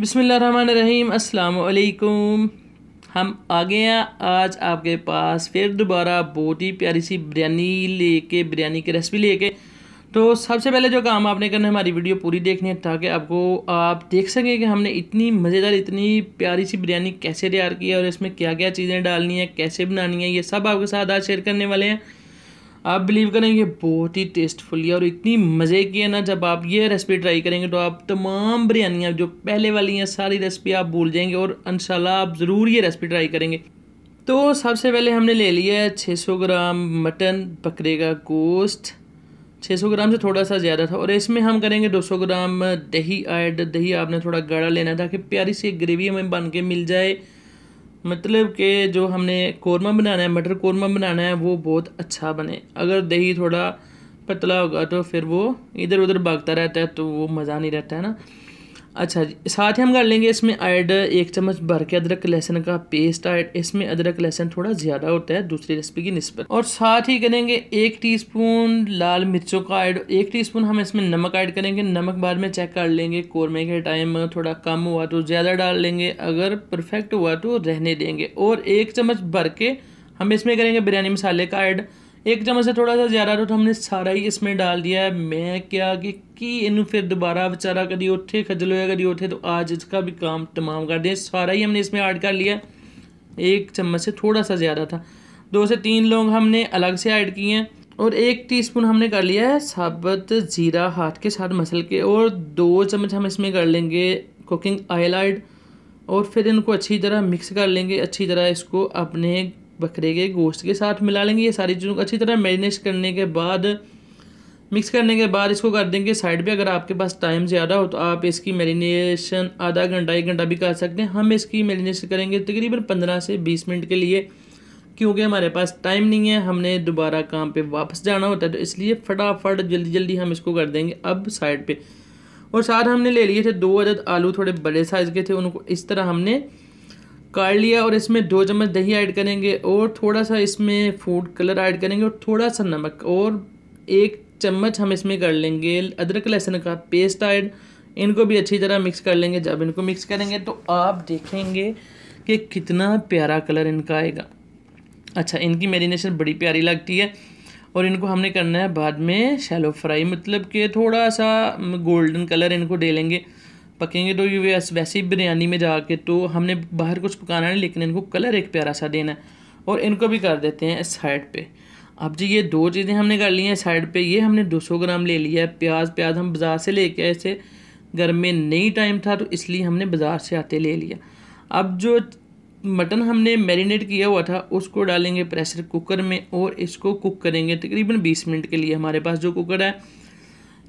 बिसमीम अल्लाम हम आ गए हैं आज आपके पास फिर दोबारा बहुत ही प्यारी सी बिरयानी लेके बिरयानी की रेसिपी लेके तो सबसे पहले जो काम आपने करना है हमारी वीडियो पूरी देखनी है ताकि आपको आप देख सकें कि हमने इतनी मज़ेदार इतनी प्यारी सी बिरयानी कैसे तैयार की है और इसमें क्या क्या चीज़ें डालनी है कैसे बनानी है ये सब आपके साथ आज शेयर करने वाले हैं आप बिलीव करेंगे बहुत ही है और इतनी मज़े की है ना जब आप ये रेसिपी ट्राई करेंगे तो आप तमाम बिरयानियाँ जो पहले वाली हैं सारी रेसिपी आप भूल जाएंगे और इनशाला आप ज़रूर ये रेसिपी ट्राई करेंगे तो सबसे पहले हमने ले लिया है 600 ग्राम मटन बकरे का गोश्त 600 ग्राम से थोड़ा सा ज़्यादा था और इसमें हम करेंगे 200 ग्राम दही ऐड दही आपने थोड़ा गाढ़ा लेना था कि प्यारी सी ग्रेवी हमें बन के मिल जाए मतलब के जो हमने कौरमा बनाना है मटर कौरमा बनाना है वो बहुत अच्छा बने अगर दही थोड़ा पतला होगा तो फिर वो इधर उधर भागता रहता है तो वो मज़ा नहीं रहता है ना अच्छा जी साथ ही हम कर लेंगे इसमें ऐड एक चम्मच भर के अदरक लहसन का पेस्ट ऐड इसमें अदरक लहसन थोड़ा ज़्यादा होता है दूसरी रेसिपी की नस्बत और साथ ही करेंगे एक टीस्पून लाल मिर्चों का ऐड एक टीस्पून हम इसमें नमक ऐड करेंगे नमक बाद में चेक कर लेंगे कौरमे के टाइम थोड़ा कम हुआ तो ज़्यादा डाल लेंगे अगर परफेक्ट हुआ तो रहने देंगे और एक चम्मच भर के हम इसमें करेंगे बिरयानी मसाले का ऐड एक चम्मच से थोड़ा सा ज़्यादा तो हमने सारा ही इसमें डाल दिया है मैं क्या कि की इन फिर दोबारा बेचारा कभी उठे खजल होया कभी उठे तो आज इसका भी काम तमाम कर दिया सारा ही हमने इसमें ऐड कर लिया एक चम्मच से थोड़ा सा ज़्यादा था दो से तीन लोग हमने अलग से ऐड किए हैं और एक टीस्पून हमने कर लिया है साबुत ज़ीरा हाथ के साथ मसल के और दो चम्मच हम इसमें कर लेंगे कुकिंग ऑयल ऐड और फिर इनको अच्छी तरह मिक्स कर लेंगे अच्छी तरह इसको अपने बकरे के गोश्त के साथ मिला लेंगे ये सारी चीज़ों को अच्छी तरह मैरिनेट करने के बाद मिक्स करने के बाद इसको कर देंगे साइड पे अगर आपके पास टाइम ज़्यादा हो तो आप इसकी मैरिनेशन आधा घंटा एक घंटा भी कर सकते हैं हम इसकी मैरिनेशन करेंगे तकरीबन पंद्रह से बीस मिनट के लिए क्योंकि हमारे पास टाइम नहीं है हमने दोबारा काम पे वापस जाना होता है तो इसलिए फटाफट जल्दी जल्दी हम इसको कर देंगे अब साइड पे और साथ हमने ले लिए थे दो अदद आलू थोड़े बड़े साइज़ के थे उनको इस तरह हमने काट लिया और इसमें दो चम्मच दही ऐड करेंगे और थोड़ा सा इसमें फूड कलर ऐड करेंगे और थोड़ा सा नमक और एक चम्मच हम इसमें कर लेंगे अदरक लहसुन का पेस्ट ऐड इनको भी अच्छी तरह मिक्स कर लेंगे जब इनको मिक्स करेंगे तो आप देखेंगे कि कितना प्यारा कलर इनका आएगा अच्छा इनकी मैरिनेशन बड़ी प्यारी लगती है और इनको हमने करना है बाद में शैलो फ्राई मतलब कि थोड़ा सा गोल्डन कलर इनको दे लेंगे पकेंगे तो ये वैसे ही बिरयानी में जाके तो हमने बाहर कुछ पकाना नहीं लेकिन इनको कलर एक प्यारा सा देना है और इनको भी कर देते हैं इस साइड पे अब जी ये दो चीज़ें हमने कर ली हैं साइड पे ये हमने 200 ग्राम ले लिया है प्याज प्याज हम बाज़ार से लेके आए थे घर में नहीं टाइम था तो इसलिए हमने बाज़ार से आते ले लिया अब जो मटन हमने मैरिनेट किया हुआ था उसको डालेंगे प्रेशर कुकर में और इसको कुक करेंगे तकरीबन बीस मिनट के लिए हमारे पास जो कुकर है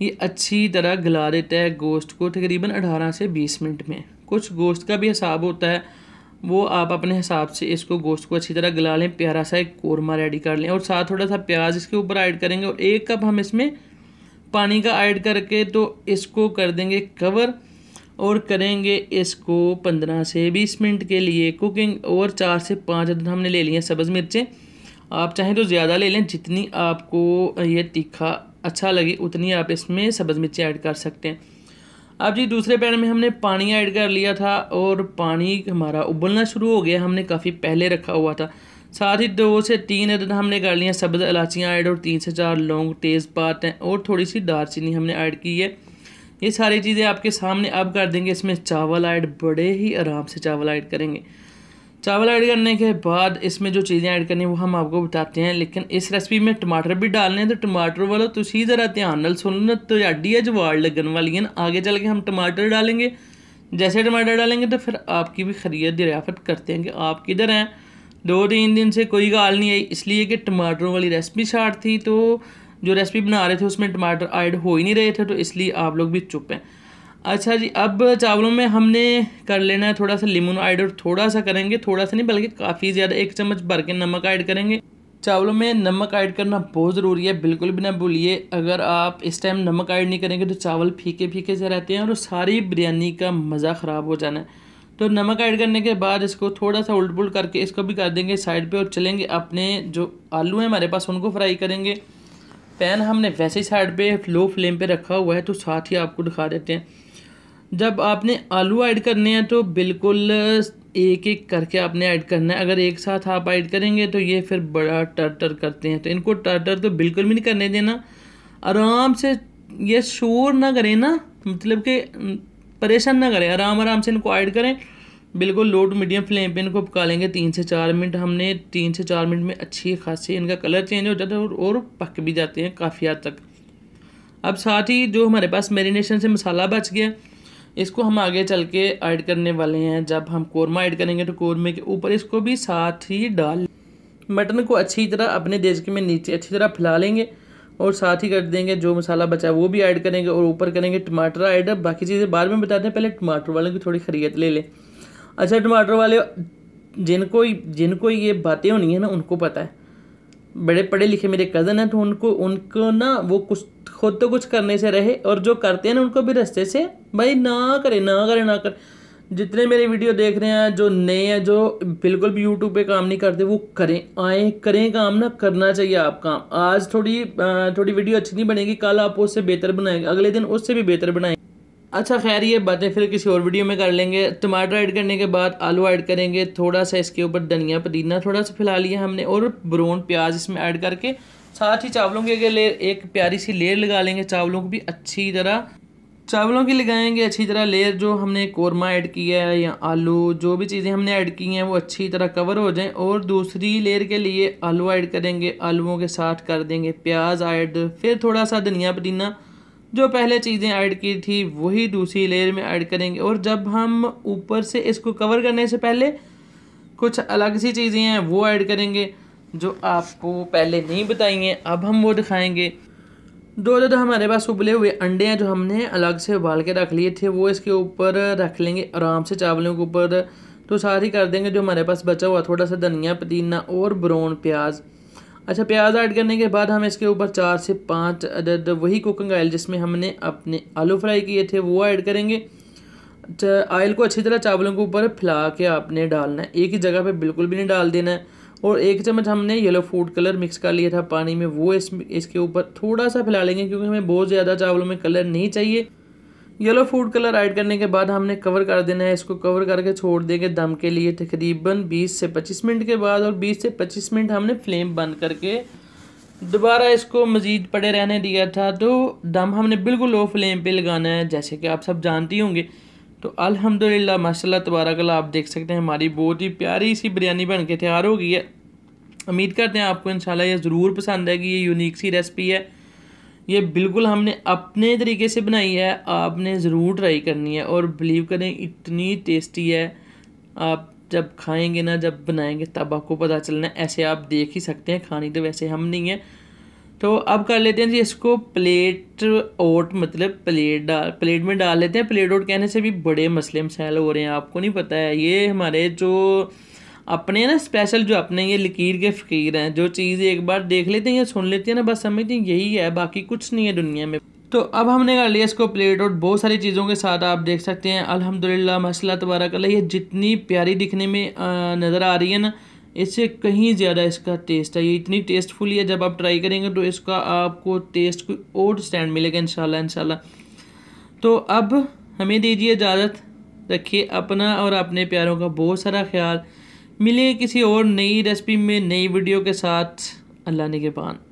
ये अच्छी तरह गला देता है गोश्त को तकरीबन 18 से 20 मिनट में कुछ गोश्त का भी हिसाब होता है वो आप अपने हिसाब से इसको गोश्त को अच्छी तरह गला लें प्यारा सा एक कौरमा रेडी कर लें और साथ थोड़ा सा प्याज इसके ऊपर ऐड करेंगे और एक कप हम इसमें पानी का ऐड करके तो इसको कर देंगे कवर और करेंगे इसको पंद्रह से बीस मिनट के लिए कुकिंग और चार से पाँच अदर हमने ले लिए सब्ज़ मिर्चें आप चाहें तो ज़्यादा ले लें जितनी आपको ये तीखा अच्छा लगे उतनी आप इसमें सब्ज़ मिर्ची ऐड कर सकते हैं अब जी दूसरे पैन में हमने पानी ऐड कर लिया था और पानी हमारा उबलना शुरू हो गया हमने काफ़ी पहले रखा हुआ था साथ ही दो से तीन अदद हमने कर लिया सब्ज़ इलाचियाँ ऐड और तीन से चार लौंग तेज़पात हैं और थोड़ी सी दारचीनी हमने ऐड की है ये सारी चीज़ें आपके सामने अब कर देंगे इसमें चावल ऐड बड़े ही आराम से चावल ऐड करेंगे चावल ऐड करने के बाद इसमें जो चीज़ें ऐड करनी है वो हम आपको बताते हैं लेकिन इस रेसिपी में टमाटर भी डालने हैं तो टमाटर वाला तुम्हें ज़रा ध्यान ना सुन लो तो अड्डी जवाड़ लगन वाली है आगे चल के हम टमाटर डालेंगे जैसे टमाटर डालेंगे तो फिर आपकी भी खरीद दरियाफत करते हैं कि आप किधर हैं दो तीन दिन से कोई गाल नहीं आई इसलिए कि टमाटरों वाली रेसिपी शार्ट थी तो जो रेसिपी बना रहे थे उसमें टमाटर ऐड हो ही नहीं रहे थे तो इसलिए आप लोग भी चुप हैं अच्छा जी अब चावलों में हमने कर लेना है थोड़ा सा लेमन ऐड और थोड़ा सा करेंगे थोड़ा सा नहीं बल्कि काफ़ी ज़्यादा एक चम्मच भर के नमक ऐड करेंगे चावलों में नमक ऐड करना बहुत ज़रूरी है बिल्कुल भी ना भूलिए अगर आप इस टाइम नमक ऐड नहीं करेंगे तो चावल फीके फीके से रहते हैं और सारी बिरयानी का मज़ा ख़राब हो जाना है तो नमक ऐड करने के बाद इसको थोड़ा सा उल्ट पुल्ट करके इसको भी कर देंगे साइड पर और चलेंगे अपने जो आलू हैं हमारे पास उनको फ्राई करेंगे पैन हमने वैसे ही साइड पे लो फ्लेम पे रखा हुआ है तो साथ ही आपको दिखा देते हैं जब आपने आलू ऐड करने हैं तो बिल्कुल एक एक करके आपने ऐड करना है अगर एक साथ आप ऐड करेंगे तो ये फिर बड़ा टर्टर करते हैं तो इनको टर्टर तो बिल्कुल भी नहीं करने देना आराम से ये शोर ना करें ना मतलब कि परेशान ना करें आराम आराम से इनको ऐड करें बिल्कुल लो टू मीडियम फ्लेम पे इनको पका लेंगे तीन से चार मिनट हमने तीन से चार मिनट में अच्छी खासी इनका कलर चेंज हो जाता है और, पक भी जाते हैं काफ़ी हद तक अब साथ ही जो हमारे पास मेरीनेशन से मसाला बच गया इसको हम आगे चल के ऐड करने वाले हैं जब हम कौरमा ऐड करेंगे तो कौरमे के ऊपर इसको भी साथ ही डाल मटन को अच्छी तरह अपने देश के में नीचे अच्छी तरह फैला लेंगे और साथ ही कर देंगे जो मसाला बचा वो भी ऐड करेंगे और ऊपर करेंगे टमाटर ऐड बाकी चीज़ें बाद में बताते हैं पहले टमाटर वाले की थोड़ी खरीद ले लें अच्छा टमाटर वाले जिनको जिनको ये बातें होनी है ना उनको पता है बड़े पढ़े लिखे मेरे कज़न हैं तो उनको उनको ना वो कुछ खुद तो कुछ करने से रहे और जो करते हैं ना उनको भी रस्ते से भाई ना करें ना करें ना करें जितने मेरे वीडियो देख रहे हैं जो नए हैं जो बिल्कुल भी यूट्यूब पे काम नहीं करते वो करें आए करें काम ना करना चाहिए आप काम आज थोड़ी थोड़ी वीडियो अच्छी नहीं बनेगी कल आप उससे बेहतर बनाएंगे अगले दिन उससे भी बेहतर बनाएंगे अच्छा खैर ये बातें फिर किसी और वीडियो में कर लेंगे टमाटर ऐड करने के बाद आलू ऐड करेंगे थोड़ा सा इसके ऊपर धनिया पुदीना थोड़ा सा फैला लिया हमने और ब्राउन प्याज इसमें ऐड करके साथ ही चावलों के लिए एक प्यारी सी लेयर लगा लेंगे चावलों को भी अच्छी तरह चावलों की लगाएंगे अच्छी तरह लेयर जो हमने कौरमा ऐड किया है या आलू जो भी चीज़ें हमने ऐड की हैं वो अच्छी तरह कवर हो जाएं और दूसरी लेयर के लिए आलू ऐड करेंगे आलूओं के साथ कर देंगे प्याज ऐड फिर थोड़ा सा धनिया पुदीना जो पहले चीज़ें ऐड की थी वही दूसरी लेयर में ऐड करेंगे और जब हम ऊपर से इसको कवर करने से पहले कुछ अलग सी चीज़ें हैं वो ऐड करेंगे जो आपको पहले नहीं बताई हैं अब हम वो दिखाएंगे दो दो तो हमारे पास उबले हुए अंडे हैं जो हमने अलग से उबाल के रख लिए थे वो इसके ऊपर रख लेंगे आराम से चावलों के ऊपर तो सारी कर देंगे जो हमारे पास बचा हुआ थोड़ा सा धनिया पुदीना और ब्राउन प्याज़ अच्छा प्याज ऐड करने के बाद हम इसके ऊपर चार से पाँच अदद वही कुकिंग ऑयल जिसमें हमने अपने आलू फ्राई किए थे वो ऐड करेंगे ऑयल अच्छा, को अच्छी तरह चावलों के ऊपर फैला के आपने डालना है एक ही जगह पे बिल्कुल भी नहीं डाल देना है और एक चम्मच हमने येलो फूड कलर मिक्स कर लिया था पानी में वो इस इसके ऊपर थोड़ा सा फैला लेंगे क्योंकि हमें बहुत ज़्यादा चावलों में कलर नहीं चाहिए येलो फूड कलर ऐड करने के बाद हमने कवर कर देना है इसको कवर करके छोड़ देंगे दम के लिए तकरीबन 20 से 25 मिनट के बाद और 20 से 25 मिनट हमने फ्लेम बंद करके दोबारा इसको मज़ीद पड़े रहने दिया था तो दम हमने बिल्कुल लो फ्लेम पे लगाना है जैसे कि आप सब जानती होंगे तो अल्हम्दुलिल्लाह माशाल्लाह कल आप देख सकते हैं हमारी बहुत ही प्यारी सी बिरयानी बन के तैयार हो गई है उम्मीद करते हैं आपको इन ये ज़रूर पसंद आएगी ये यूनिक सी रेसिपी है ये बिल्कुल हमने अपने तरीके से बनाई है आपने ज़रूर ट्राई करनी है और बिलीव करें इतनी टेस्टी है आप जब खाएंगे ना जब बनाएंगे तब आपको पता चलना ऐसे आप देख ही सकते हैं खानी तो वैसे हम नहीं है तो अब कर लेते हैं जी इसको प्लेट ओट मतलब प्लेट डाल प्लेट में डाल लेते हैं प्लेट ओट कहने से भी बड़े मसले मसाइल हो रहे हैं आपको नहीं पता है ये हमारे जो अपने ना स्पेशल जो अपने ये लकीर के फ़कीर हैं जो चीज़ एक बार देख लेते हैं या सुन लेते हैं ना बस समझते हैं यही है बाकी कुछ नहीं है दुनिया में तो अब हमने कर लिया इसको प्लेट और बहुत सारी चीज़ों के साथ आप देख सकते हैं अल्हम्दुलिल्लाह मसला कल ये जितनी प्यारी दिखने में नज़र आ रही है ना इससे कहीं ज़्यादा इसका टेस्ट है ये इतनी टेस्टफुल है जब आप ट्राई करेंगे तो इसका आपको टेस्ट कोई और स्टैंड मिलेगा इंशाल्लाह इंशाल्लाह तो अब हमें दीजिए इजाज़त रखिए अपना और अपने प्यारों का बहुत सारा ख्याल मिलेंगे किसी और नई रेसिपी में नई वीडियो के साथ अल्लाह ने के पान